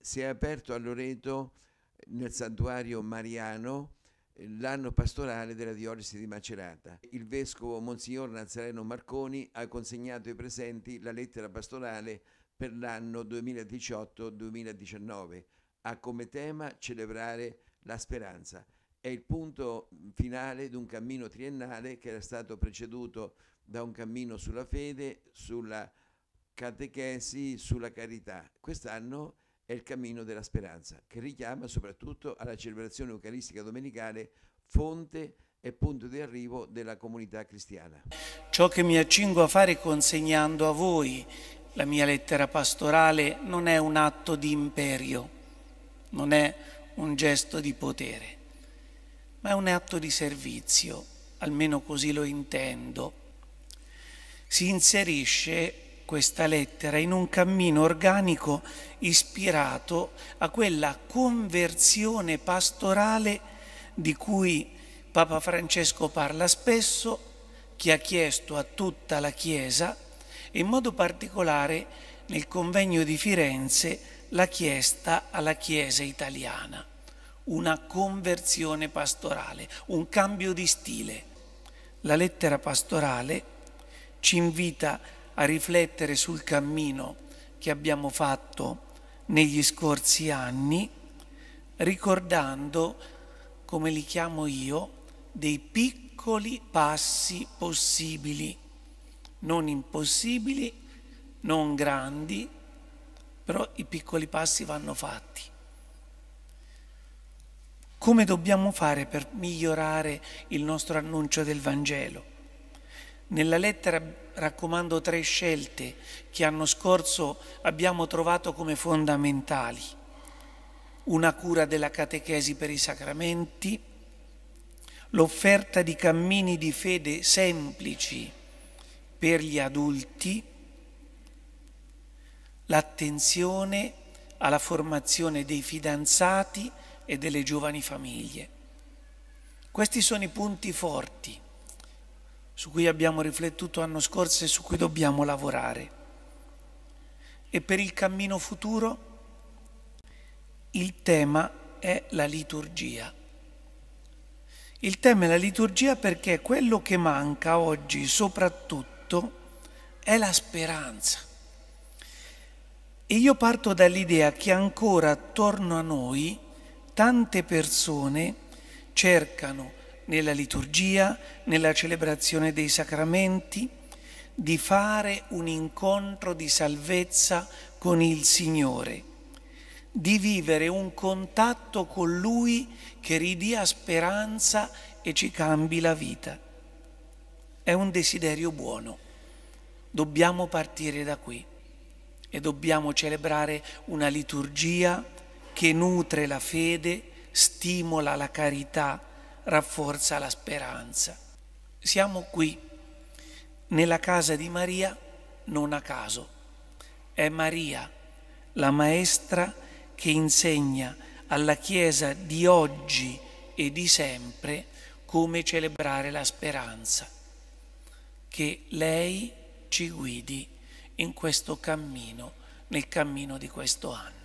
si è aperto a Loreto eh, nel santuario mariano eh, l'anno pastorale della diocesi di Macerata. Il vescovo Monsignor Nazareno Marconi ha consegnato ai presenti la lettera pastorale per l'anno 2018-2019. Ha come tema celebrare la speranza. È il punto finale di un cammino triennale che era stato preceduto da un cammino sulla fede, sulla catechesi, sulla carità. Quest'anno è il cammino della speranza, che richiama soprattutto alla celebrazione eucaristica domenicale, fonte e punto di arrivo della comunità cristiana. Ciò che mi accingo a fare consegnando a voi la mia lettera pastorale non è un atto di imperio, non è un gesto di potere, ma è un atto di servizio, almeno così lo intendo. Si inserisce questa lettera in un cammino organico ispirato a quella conversione pastorale di cui Papa Francesco parla spesso, che ha chiesto a tutta la Chiesa, in modo particolare nel convegno di Firenze, la chiesta alla Chiesa italiana, una conversione pastorale, un cambio di stile. La lettera pastorale ci invita a a riflettere sul cammino che abbiamo fatto negli scorsi anni, ricordando, come li chiamo io, dei piccoli passi possibili, non impossibili, non grandi, però i piccoli passi vanno fatti. Come dobbiamo fare per migliorare il nostro annuncio del Vangelo? Nella lettera raccomando tre scelte che l'anno scorso abbiamo trovato come fondamentali. Una cura della catechesi per i sacramenti, l'offerta di cammini di fede semplici per gli adulti, l'attenzione alla formazione dei fidanzati e delle giovani famiglie. Questi sono i punti forti su cui abbiamo riflettuto l'anno scorso e su cui dobbiamo lavorare. E per il cammino futuro il tema è la liturgia. Il tema è la liturgia perché quello che manca oggi soprattutto è la speranza. E io parto dall'idea che ancora attorno a noi tante persone cercano nella liturgia, nella celebrazione dei sacramenti, di fare un incontro di salvezza con il Signore, di vivere un contatto con Lui che ridia speranza e ci cambi la vita. È un desiderio buono. Dobbiamo partire da qui e dobbiamo celebrare una liturgia che nutre la fede, stimola la carità rafforza la speranza. Siamo qui, nella casa di Maria, non a caso. È Maria, la maestra, che insegna alla Chiesa di oggi e di sempre come celebrare la speranza. Che lei ci guidi in questo cammino, nel cammino di questo anno.